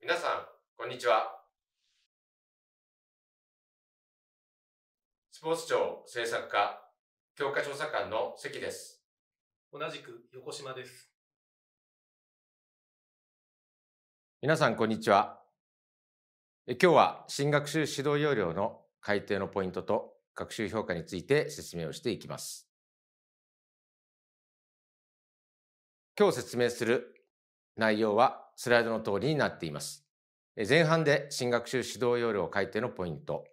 皆さん、こんにちは。スポーツ庁政策課教科調査官の関です。同じく横島です。皆さん、こんにちは。今日は新学習指導要領の改定のポイントと学習評価について説明をしていきます。今日説明する内容はスライドの通りになっています。前半で新学習指導要領改定のポイント、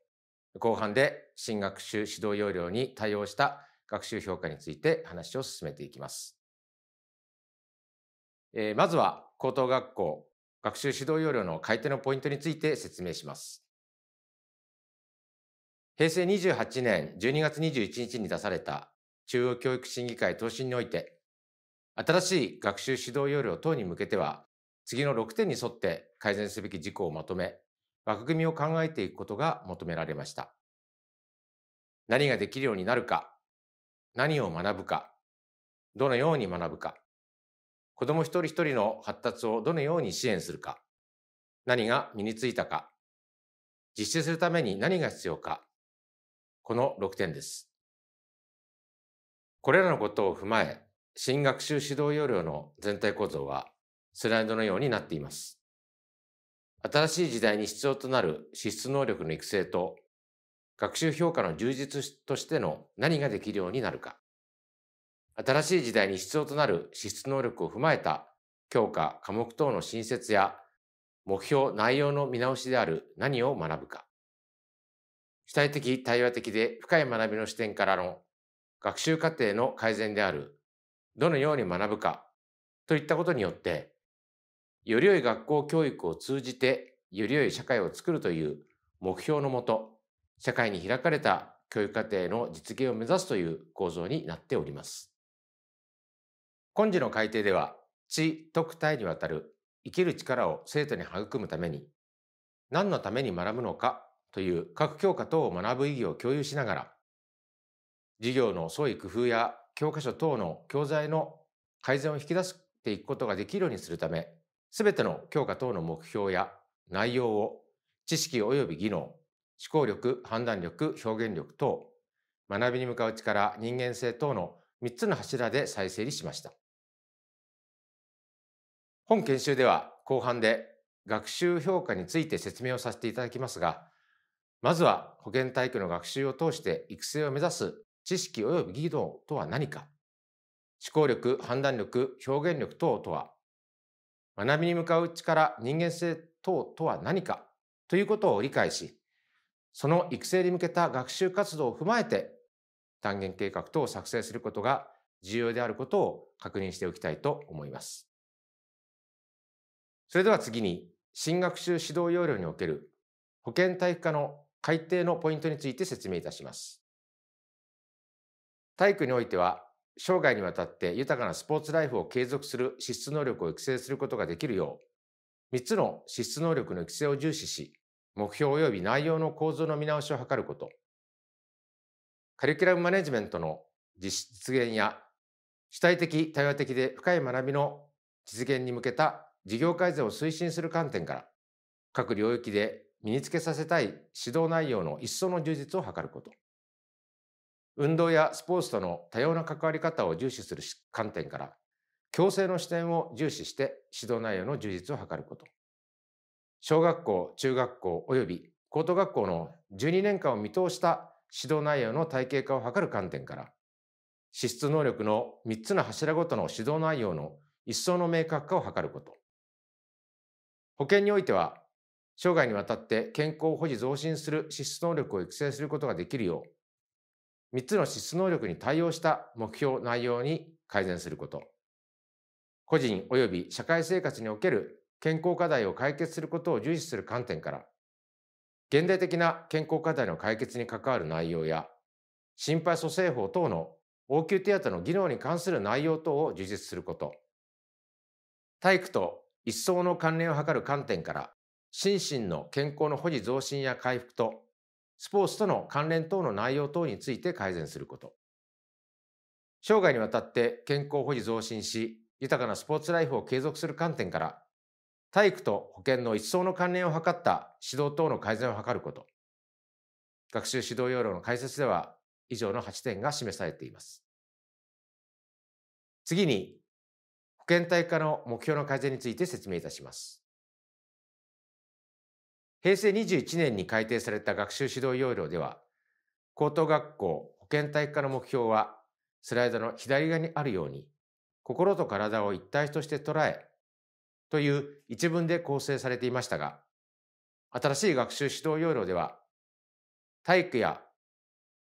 後半で新学習指導要領に対応した学習評価について話を進めていきます。まずは高等学校学習指導要領の改定のポイントについて説明します。平成28年12月21日に出された中央教育審議会答申において、新しい学習指導要領等に向けては、次の6点に沿って改善すべき事項をまとめ、枠組みを考えていくことが求められました。何ができるようになるか、何を学ぶか、どのように学ぶか、子供一人一人の発達をどのように支援するか、何が身についたか、実施するために何が必要か、この6点です。これらのことを踏まえ、新学習指導要領の全体構造はスライドのようになっています。新しい時代に必要となる資質能力の育成と学習評価の充実としての何ができるようになるか。新しい時代に必要となる資質能力を踏まえた教科、科目等の新設や目標、内容の見直しである何を学ぶか。主体的、対話的で深い学びの視点からの学習過程の改善であるどのように学ぶかといったことによってより良い学校教育を通じてより良い社会を作るという目標のもと社会に開かれた教育課程の実現を目指すという構造になっております。今時の改定では知徳体にわたる生きる力を生徒に育むために何のために学ぶのかという各教科等を学ぶ意義を共有しながら授業の創意工夫や教科書等の教材の改善を引き出していくことができるようにするためすべての教科等の目標や内容を知識及び技能、思考力、判断力、表現力等、学びに向かう力、人間性等の3つの柱で再整理しました。本研修では後半で学習評価について説明をさせていただきますが、まずは保健体育の学習を通して育成を目指す知識及び技能とは何か、思考力、判断力、表現力等とは学びに向かう力、人間性等とは何かということを理解し、その育成に向けた学習活動を踏まえて、単元計画等を作成することが重要であることを確認しておきたいと思います。それでは次に、新学習指導要領における保健体育科の改定のポイントについて説明いたします。体育においては、生涯にわたって豊かなスポーツライフを継続する資質能力を育成することができるよう、3つの資質能力の育成を重視し、目標及び内容の構造の見直しを図ること、カリキュラムマネジメントの実現や、主体的、対話的で深い学びの実現に向けた事業改善を推進する観点から、各領域で身につけさせたい指導内容の一層の充実を図ること。運動やスポーツとの多様な関わり方を重視する観点から、共生の視点を重視して指導内容の充実を図ること。小学校、中学校及び高等学校の12年間を見通した指導内容の体系化を図る観点から、資質能力の3つの柱ごとの指導内容の一層の明確化を図ること。保険においては、生涯にわたって健康を保持増進する資質能力を育成することができるよう、3つの資質能力に対応した目標内容に改善すること。個人及び社会生活における健康課題を解決することを重視する観点から、現代的な健康課題の解決に関わる内容や、心肺蘇生法等の応急手当の技能に関する内容等を充実すること。体育と一層の関連を図る観点から、心身の健康の保持増進や回復と、スポーツとの関連等の内容等について改善すること。生涯にわたって健康保持増進し、豊かなスポーツライフを継続する観点から、体育と保健の一層の関連を図った指導等の改善を図ること。学習指導要領の解説では、以上の8点が示されています。次に、保健体科の目標の改善について説明いたします。平成21年に改定された学習指導要領では、高等学校保健体育科の目標は、スライドの左側にあるように、心と体を一体として捉え、という一文で構成されていましたが、新しい学習指導要領では、体育や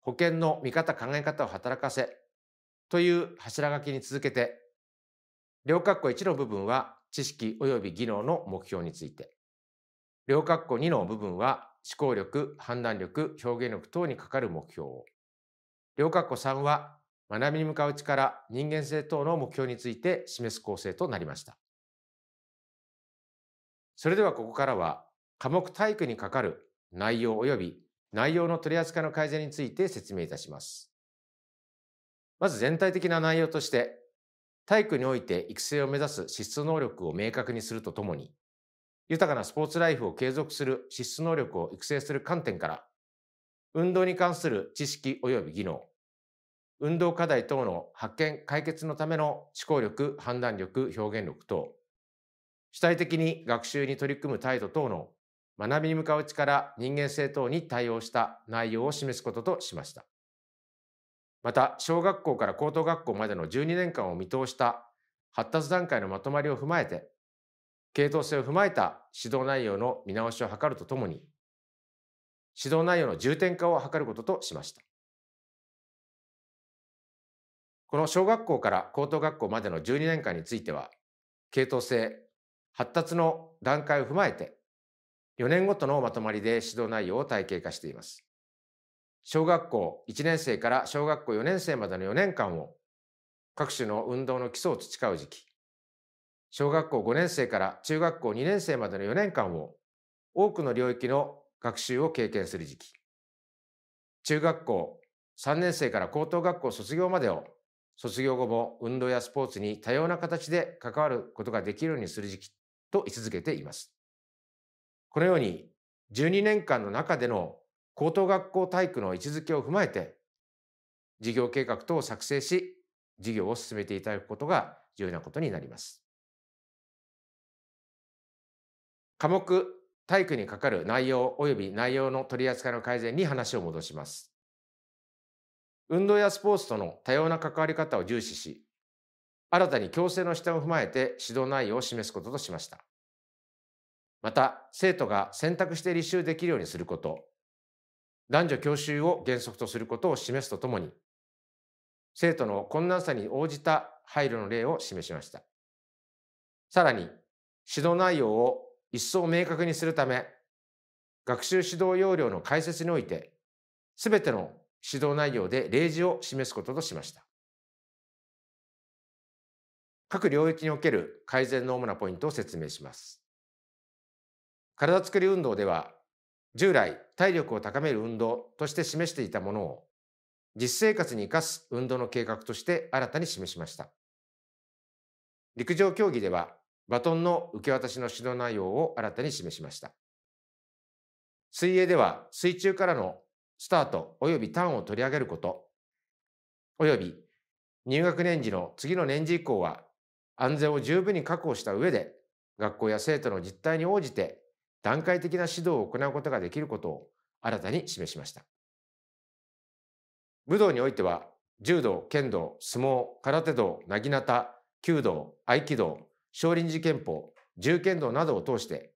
保健の見方考え方を働かせ、という柱書きに続けて、両括弧1の部分は知識及び技能の目標について、両括弧2の部分は思考力、判断力、表現力等にかかる目標を。両括弧3は学びに向かう力、人間性等の目標について示す構成となりました。それではここからは科目体育にかかる内容及び内容の取り扱いの改善について説明いたします。まず全体的な内容として、体育において育成を目指す資質能力を明確にするとともに、豊かなスポーツライフを継続する資質能力を育成する観点から、運動に関する知識及び技能、運動課題等の発見、解決のための思考力、判断力、表現力等、主体的に学習に取り組む態度等の学びに向かう力、人間性等に対応した内容を示すこととしました。また、小学校から高等学校までの12年間を見通した発達段階のまとまりを踏まえて、系統性を踏まえた指導内容の見直しを図るとともに、指導内容の重点化を図ることとしました。この小学校から高等学校までの12年間については、系統性、発達の段階を踏まえて、4年ごとのまとまりで指導内容を体系化しています。小学校1年生から小学校4年生までの4年間を、各種の運動の基礎を培う時期、小学校5年生から中学校2年生までの4年間を多くの領域の学習を経験する時期。中学校3年生から高等学校卒業までを卒業後も運動やスポーツに多様な形で関わることができるようにする時期と位置づけています。このように12年間の中での高等学校体育の位置づけを踏まえて事業計画等を作成し事業を進めていただくことが重要なことになります。科目体育にかかる内容及び内容の取り扱いの改善に話を戻します。運動やスポーツとの多様な関わり方を重視し、新たに強制の視点を踏まえて指導内容を示すこととしました。また、生徒が選択して履修できるようにすること、男女教習を原則とすることを示すとともに、生徒の困難さに応じた配慮の例を示しました。さらに、指導内容を一層明確にするため、学習指導要領の解説において、すべての指導内容で例示を示すこととしました。各領域における改善の主なポイントを説明します。体づくり運動では、従来体力を高める運動として示していたものを、実生活に生かす運動の計画として新たに示しました。陸上競技では、バトンの受け渡しの指導内容を新たに示しました。水泳では水中からのスタート及びターンを取り上げること、及び入学年次の次の年次以降は安全を十分に確保した上で学校や生徒の実態に応じて段階的な指導を行うことができることを新たに示しました。武道においては柔道、剣道、相撲、空手道、なぎなた、弓道、合気道、少林寺拳法、銃剣道などを通して、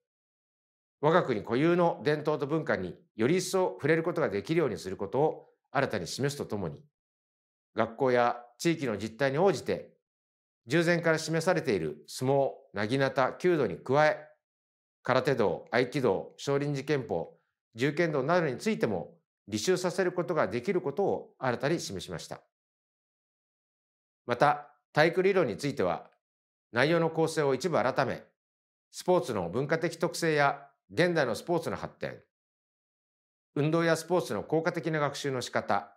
我が国固有の伝統と文化により一層触れることができるようにすることを新たに示すとともに、学校や地域の実態に応じて、従前から示されている相撲、なぎなた、弓道に加え、空手道、合気道、少林寺拳法、銃剣道などについても履修させることができることを新たに示しました。また、体育理論については、内容の構成を一部改め、スポーツの文化的特性や現代のスポーツの発展、運動やスポーツの効果的な学習の仕方、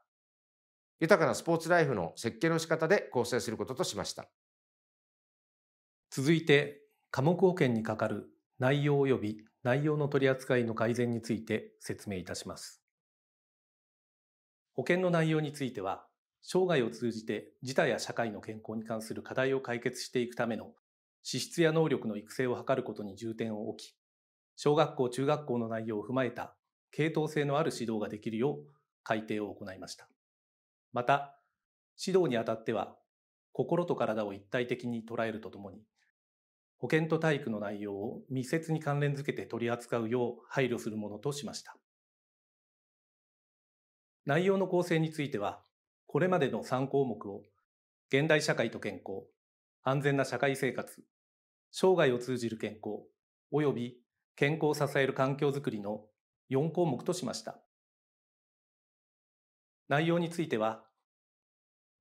豊かなスポーツライフの設計の仕方で構成することとしました。続いて、科目保険に係る内容及び内容の取り扱いの改善について説明いたします。保険の内容については、生涯を通じて自他や社会の健康に関する課題を解決していくための資質や能力の育成を図ることに重点を置き、小学校、中学校の内容を踏まえた系統性のある指導ができるよう改定を行いました。また、指導にあたっては、心と体を一体的に捉えるとともに、保健と体育の内容を密接に関連づけて取り扱うよう配慮するものとしました。内容の構成については、これまでの3項目を、現代社会と健康、安全な社会生活、生涯を通じる健康、及び健康を支える環境づくりの4項目としました。内容については、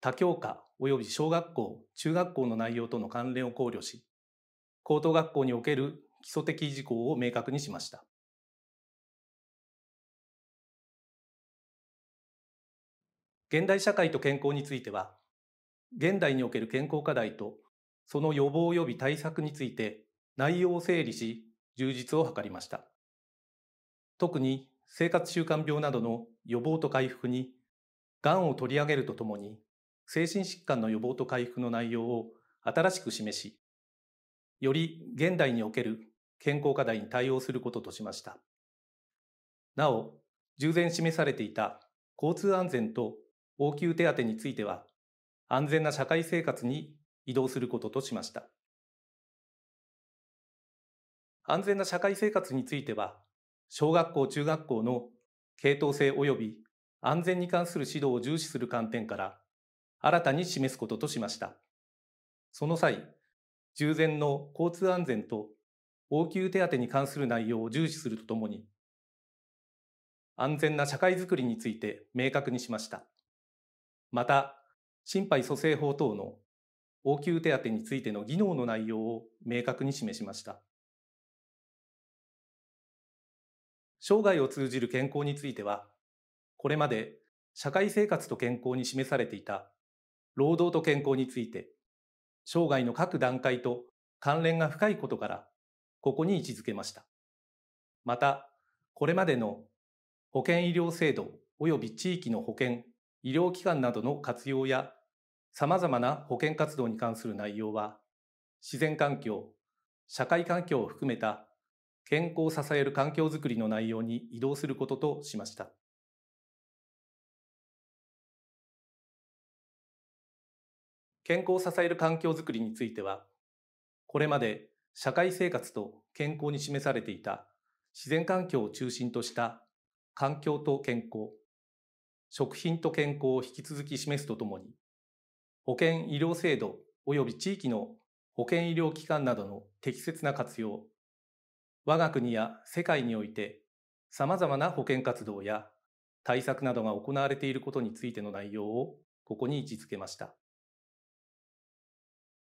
他教科及び小学校、中学校の内容との関連を考慮し、高等学校における基礎的事項を明確にしました。現代社会と健康については、現代における健康課題とその予防及び対策について内容を整理し、充実を図りました。特に生活習慣病などの予防と回復に、がんを取り上げるとともに、精神疾患の予防と回復の内容を新しく示し、より現代における健康課題に対応することとしました。なお、従前示されていた交通安全と応急手当については、安全な社会生活に移動することとしました。安全な社会生活については、小学校・中学校の系統性及び安全に関する指導を重視する観点から新たに示すこととしました。その際、従前の交通安全と応急手当に関する内容を重視するとともに、安全な社会づくりについて明確にしました。また、心肺蘇生法等の応急手当についての技能の内容を明確に示しました。生涯を通じる健康については、これまで社会生活と健康に示されていた労働と健康について、生涯の各段階と関連が深いことから、ここに位置づけました。また、これまでの保険医療制度及び地域の保険医療機関などの活用や様々な保健活動に関する内容は、自然環境、社会環境を含めた健康を支える環境づくりの内容に移動することとしました。健康を支える環境づくりについては、これまで社会生活と健康に示されていた自然環境を中心とした環境と健康、食品と健康を引き続き示すとともに、保険医療制度及び地域の保健医療機関などの適切な活用、我が国や世界において様々な保健活動や対策などが行われていることについての内容をここに位置づけました。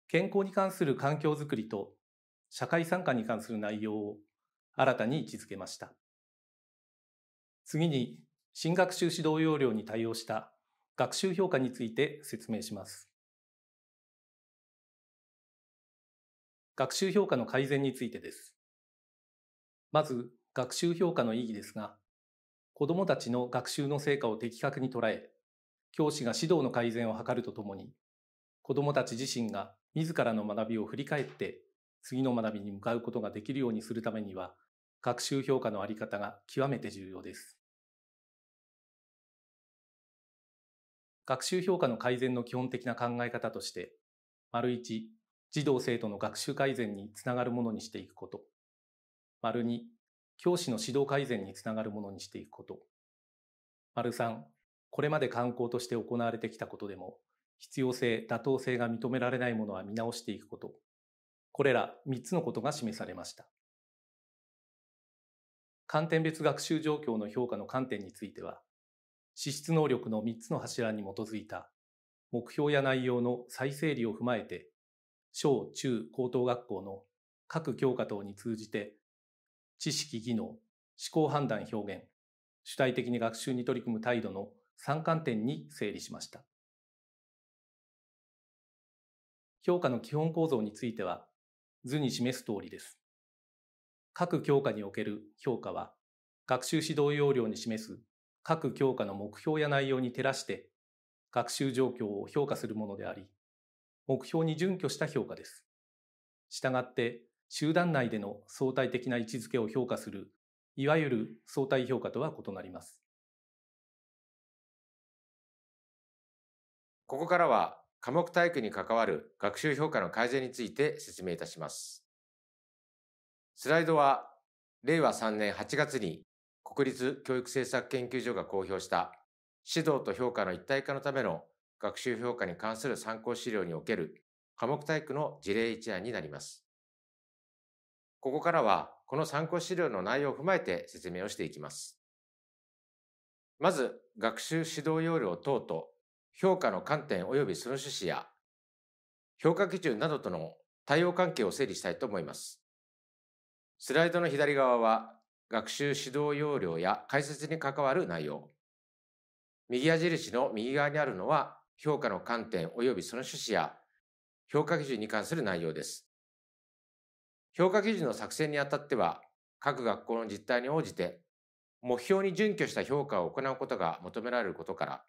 健康に関する環境づくりと社会参加に関する内容を新たに位置づけました。次に新学習指導要領に対応した学習評価について説明します。学習評価の改善についてです。まず、学習評価の意義ですが、子どもたちの学習の成果を的確に捉え、教師が指導の改善を図るとともに、子どもたち自身が自らの学びを振り返って、次の学びに向かうことができるようにするためには、学習評価のあり方が極めて重要です。学習評価の改善の基本的な考え方として、丸一、児童生徒の学習改善につながるものにしていくこと。丸二、教師の指導改善につながるものにしていくこと。丸三、これまで観光として行われてきたことでも、必要性、妥当性が認められないものは見直していくこと。これら三つのことが示されました。観点別学習状況の評価の観点については、支出能力の3つの柱に基づいた目標や内容の再整理を踏まえて、小中高等学校の各教科等に通じて、知識技能、思考判断表現、主体的に学習に取り組む態度の3観点に整理しました。評価の基本構造については、図に示す通りです。各教科における評価は、学習指導要領に示す各教科の目標や内容に照らして学習状況を評価するものであり、目標に準拠した評価です。したがって、集団内での相対的な位置づけを評価する、いわゆる相対評価とは異なります。ここからは、科目体育に関わる学習評価の改善について説明いたします。スライドは、令和3年8月に国立教育政策研究所が公表した指導と評価の一体化のための学習評価に関する参考資料における科目体育の事例一案になります。ここからはこの参考資料の内容を踏まえて説明をしていきます。まず、学習指導要領等と評価の観点及びその趣旨や評価基準などとの対応関係を整理したいと思います。スライドの左側は学習指導要領や解説に関わる内容。右矢印の右側にあるのは、評価の観点及びその趣旨や評価基準に関する内容です。評価基準の作成にあたっては、各学校の実態に応じて、目標に準拠した評価を行うことが求められることから、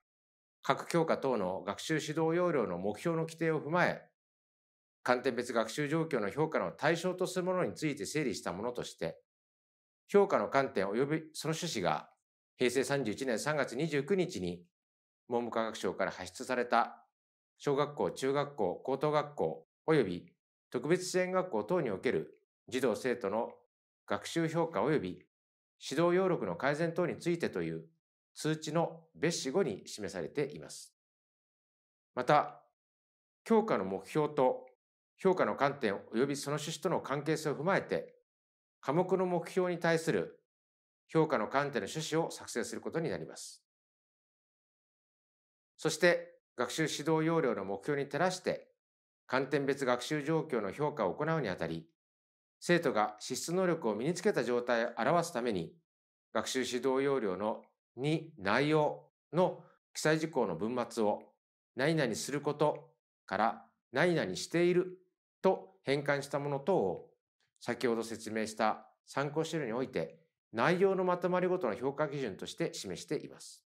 各教科等の学習指導要領の目標の規定を踏まえ、観点別学習状況の評価の対象とするものについて整理したものとして、評価の観点及びその趣旨が平成31年3月29日に文部科学省から発出された小学校、中学校、高等学校及び特別支援学校等における児童生徒の学習評価及び指導要録の改善等についてという通知の別紙後に示されています。また、教科の目標と評価の観点及びその趣旨との関係性を踏まえて、科目の目標に対する評価の観点の趣旨を作成することになります。そして、学習指導要領の目標に照らして、観点別学習状況の評価を行うにあたり、生徒が資質能力を身につけた状態を表すために、学習指導要領の2内容の記載事項の文末を何々することから何々していると変換したもの等を先ほど説明した参考資料において内容のまとまりごとの評価基準として示しています。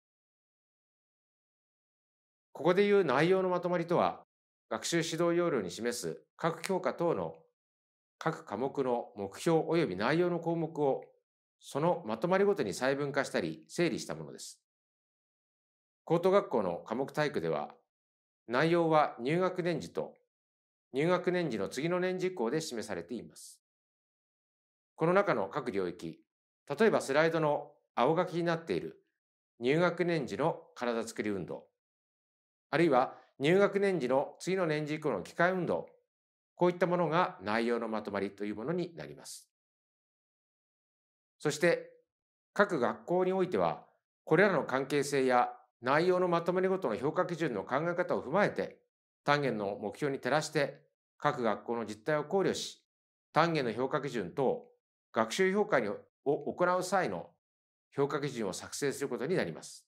ここでいう内容のまとまりとは、学習指導要領に示す各教科等の各科目の目標及び内容の項目をそのまとまりごとに細分化したり整理したものです。高等学校の科目体育では、内容は入学年次と入学年次の次の年次以降で示されています。この中の各領域、例えばスライドの青書きになっている入学年次の体作くり運動、あるいは入学年次の次の年次以降の機械運動、こういったものが内容のまとまりというものになります。そして各学校においてはこれらの関係性や内容のまとめごとの評価基準の考え方を踏まえて単元の目標に照らして各学校の実態を考慮し単元の評価基準等学習評価を行う際の評価基準を作成することになります。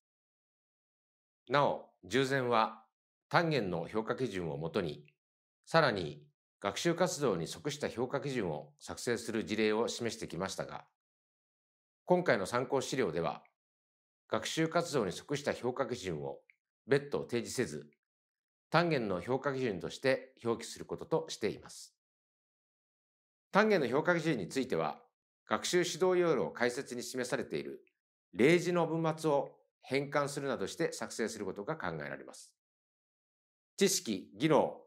なお、従前は単元の評価基準をもとに、さらに学習活動に即した評価基準を作成する事例を示してきましたが、今回の参考資料では、学習活動に即した評価基準を別途提示せず、単元の評価基準として表記することとしています。単元の評価基準については、学習指導要領を解説に示されている例示の文末を変換するなどして作成することが考えられます。知識、技能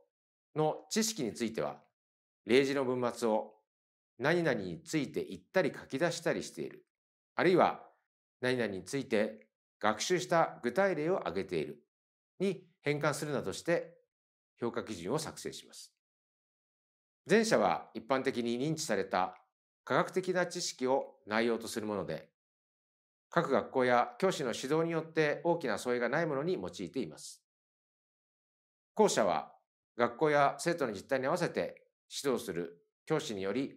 の知識については、例示の文末を何々について言ったり書き出したりしている、あるいは何々について学習した具体例を挙げているに変換するなどして評価基準を作成します。前者は一般的に認知された科学的な知識を内容とするもので、各学校や教師の指導によって大きな相違がないものに用いています。校舎は学校や生徒の実態に合わせて指導する教師により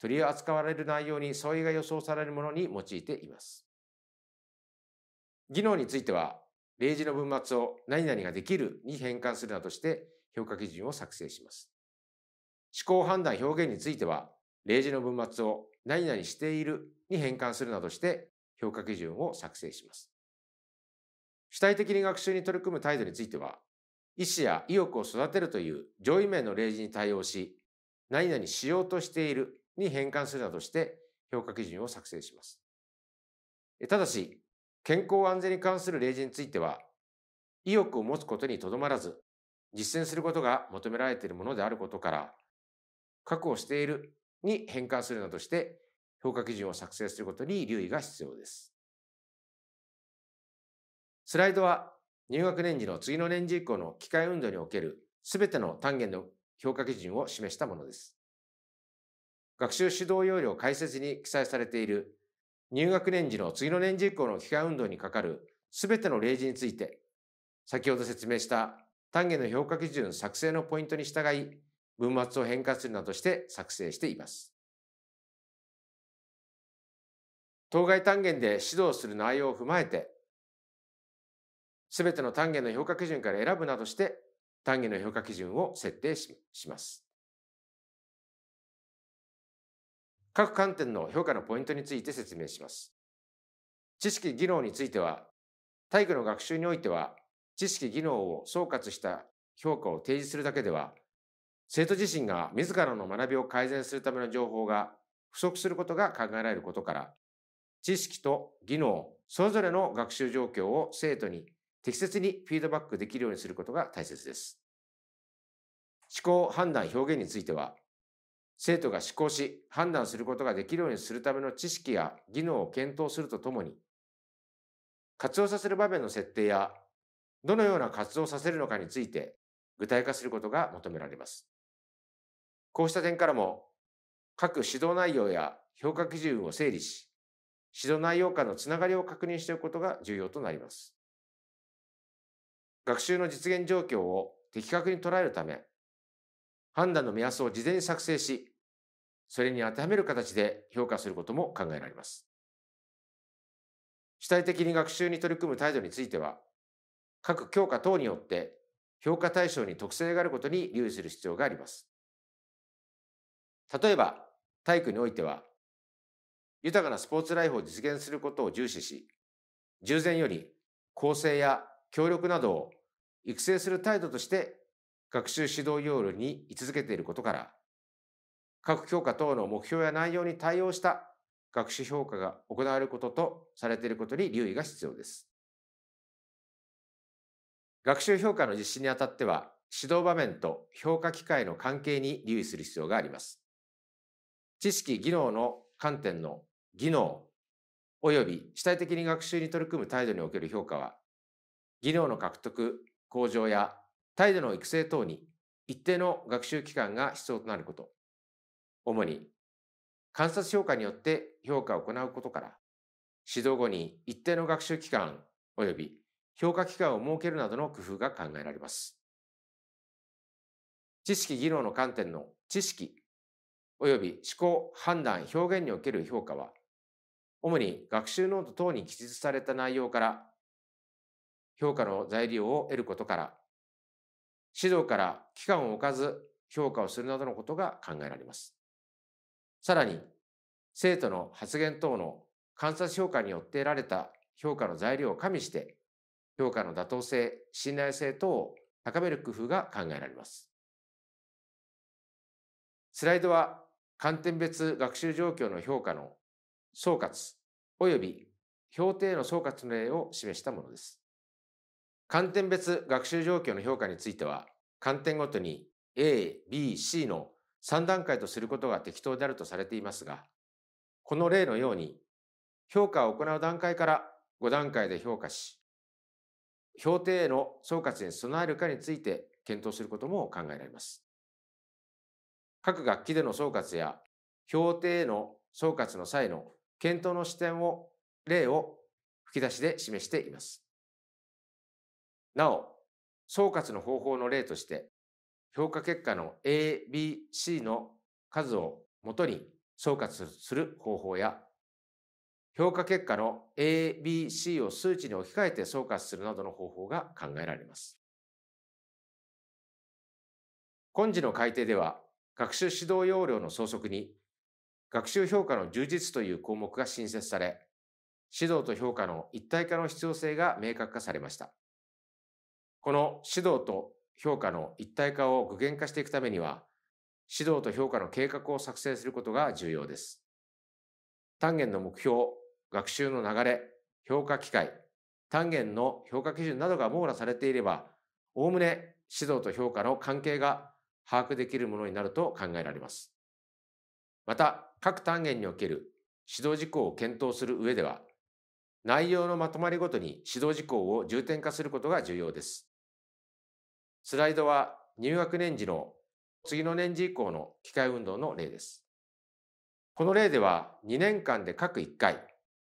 取り扱われる内容に相違が予想されるものに用いています。技能については、例示の文末を何々ができるに変換するなどして評価基準を作成します。思考判断表現については、例示の文末を何々しているに変換するなどして評価基準を作成します。主体的に学習に取り組む態度については、意思や意欲を育てるという上位面の例示に対応し、何々しようとしているに変換するなどして評価基準を作成します。ただし、健康安全に関する例示については、意欲を持つことにとどまらず、実践することが求められているものであることから、確保しているに変換するなどして、評価基準を作成することに留意が必要です。スライドは入学年次の次の年次以降の機械運動における全ての単元の評価基準を示したものです。学習指導要領解説に記載されている入学年次の次の年次以降の機械運動にかかる全ての例示について、先ほど説明した単元の評価基準作成のポイントに従い、文末を変化するなどして作成しています。当該単元で指導する内容を踏まえて、すべての単元の評価基準から選ぶなどして、単元の評価基準を設定します。各観点の評価のポイントについて説明します。知識技能については、体育の学習においては、知識技能を総括した評価を提示するだけでは、生徒自身が自らの学びを改善するための情報が不足することが考えられることから、知識と技能、それぞれの学習状況を生徒に適切にフィードバックできるようにすることが大切です。思考、判断、表現については、生徒が思考し判断することができるようにするための知識や技能を検討するとともに、活用させる場面の設定や、どのような活動をさせるのかについて具体化することが求められます。こうした点からも、各指導内容や評価基準を整理し、指導内容間のつながりを確認しておくことが重要となります。学習の実現状況を的確に捉えるため、判断の目安を事前に作成し、それに当てはめる形で評価することも考えられます。主体的に学習に取り組む態度については、各教科等によって評価対象に特性があることに留意する必要があります。例えば、体育においては、豊かなスポーツライフを実現することを重視し、従前より構成や協力などを育成する態度として学習指導要領に位置づけていることから、各教科等の目標や内容に対応した学習評価が行われることとされていることに留意が必要です。学習評価の実施にあたっては、指導場面と評価機会の関係に留意する必要があります。知識、技能の観点の技能及び主体的に学習に取り組む態度における評価は、技能の獲得、向上や態度の育成等に一定の学習期間が必要となること、主に観察評価によって評価を行うことから、指導後に一定の学習期間及び評価期間を設けるなどの工夫が考えられます。知識技能の観点の知識及び思考、判断、表現における評価は、主に学習ノート等に記述された内容から、評価の材料を得ることから、指導から期間を置かず評価をするなどのことが考えられます。さらに、生徒の発言等の観察評価によって得られた評価の材料を加味して、評価の妥当性、信頼性等を高める工夫が考えられます。スライドは観点別学習状況の評価の総括及び評定の総括の例を示したものです。観点別学習状況の評価については、観点ごとに A、B、C の3段階とすることが適当であるとされていますが、この例のように、評価を行う段階から5段階で評価し、評定への総括に備えるかについて検討することも考えられます。各学期での総括や評定の総括の際の検討の視点を、例を吹き出しで示しています。なお、総括の方法の例として、評価結果の A、B、C の数をもとに総括する方法や、評価結果の A、B、C を数値に置き換えて総括するなどの方法が考えられます。今次の改定では、学習指導要領の総則に、学習評価の充実という項目が新設され、指導と評価の一体化の必要性が明確化されました。この指導と評価の一体化を具現化していくためには、指導と評価の計画を作成することが重要です。単元の目標、学習の流れ、評価機会、単元の評価基準などが網羅されていれば、おおむね指導と評価の関係が把握できるものになると考えられます。また、各単元における指導事項を検討する上では、内容のまとまりごとに指導事項を重点化することが重要です。スライドは入学年次の次の年次以降の機械運動の例です。この例では2年間で各1回、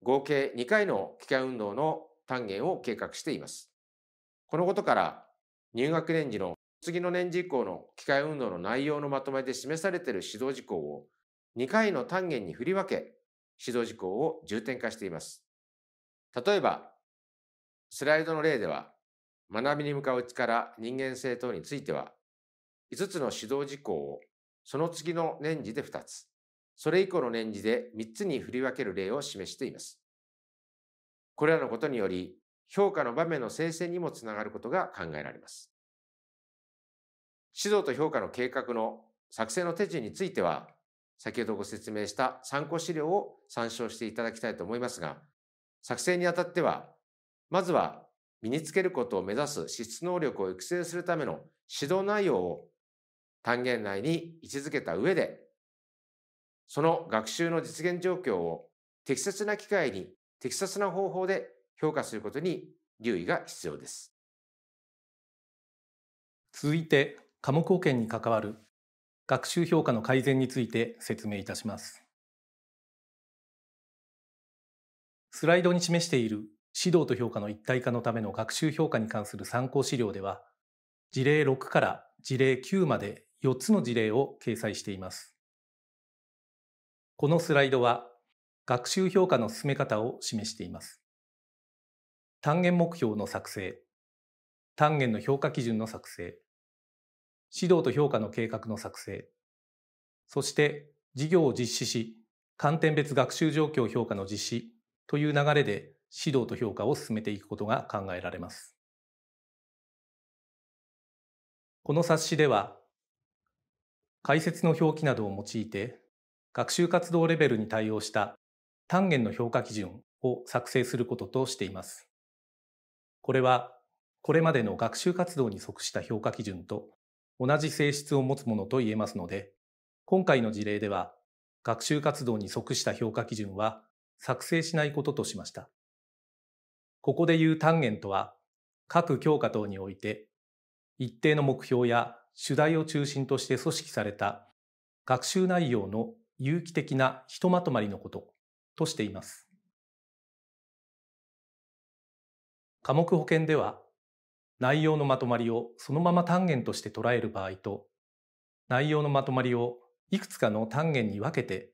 合計2回の機械運動の単元を計画しています。このことから入学年時の次の年次以降の機械運動の内容のまとめで示されている指導事項を2回の単元に振り分け、指導事項を重点化しています。例えば、スライドの例では、学びに向かう力、人間性等については、5つの指導事項をその次の年次で2つ、それ以降の年次で3つに振り分ける例を示しています。これらのことにより、評価の場面の生成にもつながることが考えられます。指導と評価の計画の作成の手順については、先ほどご説明した参考資料を参照していただきたいと思いますが、作成にあたっては、まずは身につけることを目指す資質能力を育成するための指導内容を単元内に位置づけた上で、その学習の実現状況を適切な機会に適切な方法で評価することに留意が必要です。続いて科目保険に関わる学習評価の改善について説明いたします。スライドに示している指導と評価の一体化のための学習評価に関する参考資料では、事例6から事例9まで4つの事例を掲載しています。このスライドは、学習評価の進め方を示しています。単元目標の作成、単元の評価基準の作成、指導と評価の計画の作成、そして事業を実施し、観点別学習状況評価の実施という流れで指導と評価を進めていくことが考えられます。この冊子では、解説の表記などを用いて、学習活動レベルに対応した単元の評価基準を作成することとしています。これは、これまでの学習活動に即した評価基準と同じ性質を持つものと言えますので、今回の事例では、学習活動に即した評価基準は作成しないこととしました。ここで言う単元とは、各教科等において、一定の目標や主題を中心として組織された学習内容の有機的なひとまとまりのこととしています。科目保険では、内容のまとまりをそのまま単元として捉える場合と、内容のまとまりをいくつかの単元に分けて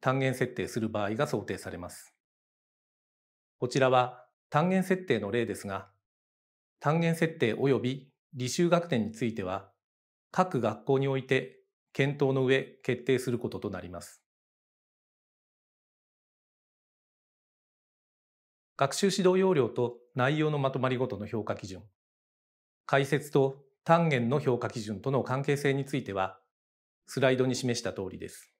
単元設定する場合が想定されます。こちらは単元設定の例ですが、単元設定及び履修学点については、各学校において検討の上決定することとなります。学習指導要領と内容のまとまりごとの評価基準解説と単元の評価基準との関係性については、スライドに示した通りです。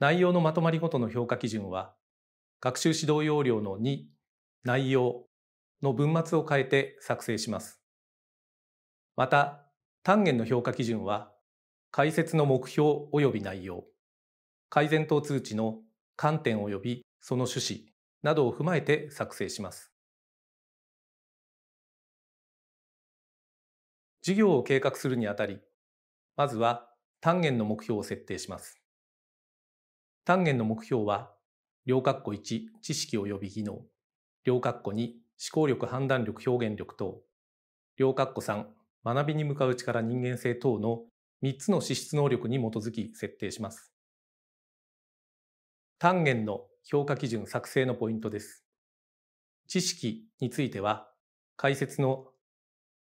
内容のまとまりごとの評価基準は、学習指導要領の2、内容の文末を変えて作成します。また、単元の評価基準は、解説の目標及び内容、改善等通知の観点及びその趣旨などを踏まえて作成します。事業を計画するにあたり、まずは単元の目標を設定します。単元の目標は、両括弧1、知識及び技能、両括弧2、思考力、判断力、表現力等、両括弧3、学びに向かう力、人間性等の3つの資質能力に基づき設定します。単元の評価基準作成のポイントです。知識については、解説の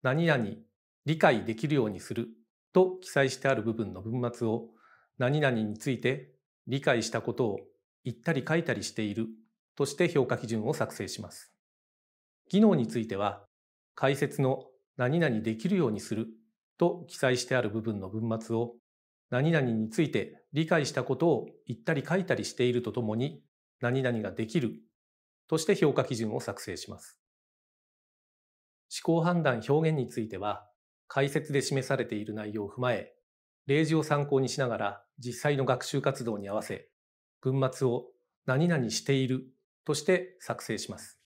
何々理解できるようにすると記載してある部分の文末を何々について理解したことを言ったり書いたりしているとして評価基準を作成します。技能については解説の何々できるようにすると記載してある部分の文末を何々について理解したことを言ったり書いたりしているとともに何々ができるとして評価基準を作成します。思考判断表現については解説で示されている内容を踏まえ、例示を参考にしながら実際の学習活動に合わせ、文末を何々しているとして作成します。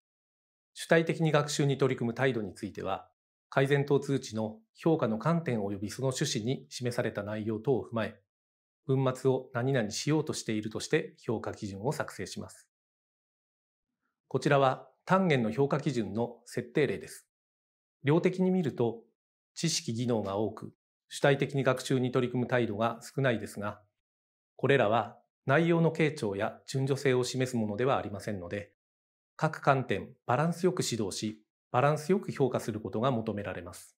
主体的に学習に取り組む態度については、改善等通知の評価の観点及びその趣旨に示された内容等を踏まえ、文末を何々しようとしているとして評価基準を作成します。こちらは単元の評価基準の設定例です。量的に見ると知識技能が多く、主体的に学習に取り組む態度が少ないですが、これらは内容の傾聴や順序性を示すものではありませんので、各観点バランスよく指導し、バランスよく評価することが求められます。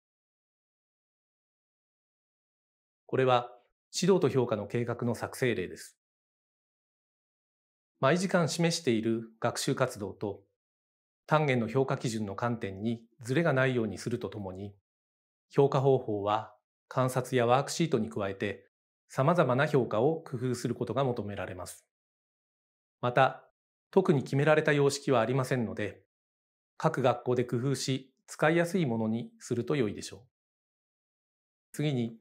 これは指導と評価の計画の作成例です。毎時間示している学習活動と単元の評価基準の観点にズレがないようにするとともに、評価方法は観察やワークシートに加えて様々な評価を工夫することが求められます。また、特に決められた様式はありませんので、各学校で工夫し使いやすいものにすると良いでしょう。次に、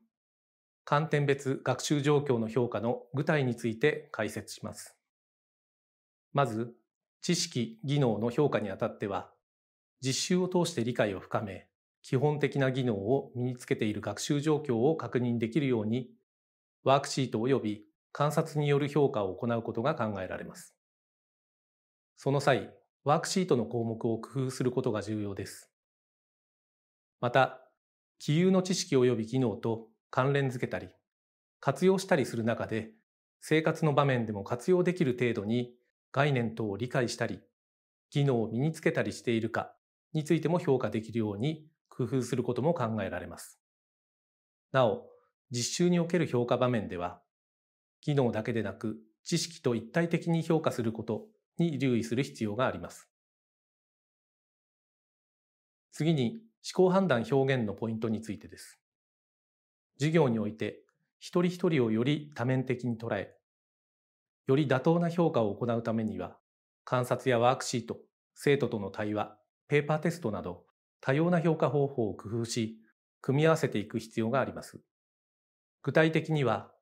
観点別学習状況の評価の具体について解説します。まず、知識・技能の評価にあたっては、実習を通して理解を深め、基本的な技能を身につけている学習状況を確認できるように、ワークシート及び観察による評価を行うことが考えられます。その際、ワークシートの項目を工夫することが重要です。また、既有の知識及び技能と関連付けたり、活用したりする中で、生活の場面でも活用できる程度に概念等を理解したり、技能を身につけたりしているかについても評価できるように工夫することも考えられます。なお、実習における評価場面では、機能だけでなく知識と一体的に評価することに留意する必要があります。次に、思考判断表現のポイントについてです。授業において、一人一人をより多面的に捉え、より妥当な評価を行うためには、観察やワークシート、生徒との対話、ペーパーテストなど、多様な評価方法を工夫し、組み合わせていく必要があります。具体的には、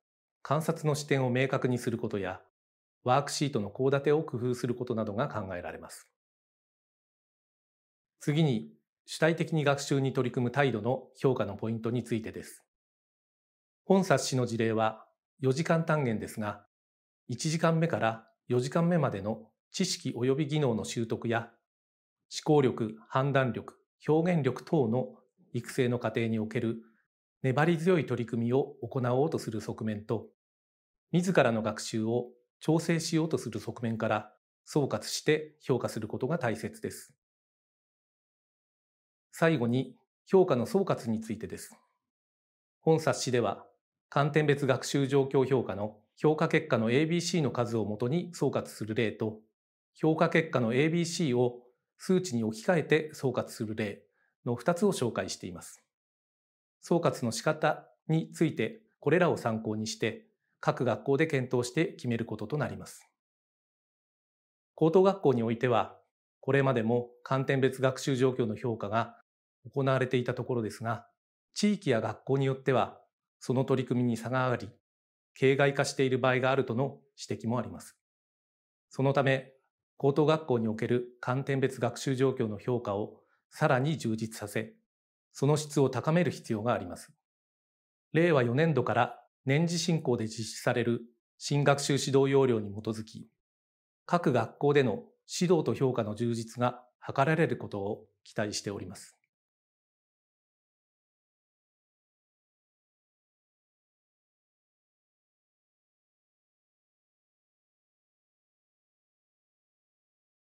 観察の視点を明確にすることや、ワークシートの講立てを工夫することなどが考えられます。次に、主体的に学習に取り組む態度の評価のポイントについてです。本冊子の事例は4時間単元ですが、1時間目から4時間目までの知識及び技能の習得や、思考力、判断力、表現力等の育成の過程における粘り強い取り組みを行おうとする側面と、自らの学習を調整しようとする側面から総括して評価することが大切です。最後に評価の総括についてです。本冊子では、観点別学習状況評価の評価結果の ABC の数をもとに総括する例と、評価結果の ABC を数値に置き換えて総括する例の2つを紹介しています。総括の仕方についてこれらを参考にして各学校で検討して決めることとなります。高等学校においてはこれまでも観点別学習状況の評価が行われていたところですが地域や学校によってはその取り組みに差があり形骸化している場合があるとの指摘もあります。そのため高等学校における観点別学習状況の評価をさらに充実させ、その質を高める必要があります。令和4年度から年次進行で実施される新学習指導要領に基づき、各学校での指導と評価の充実が図られることを期待しております。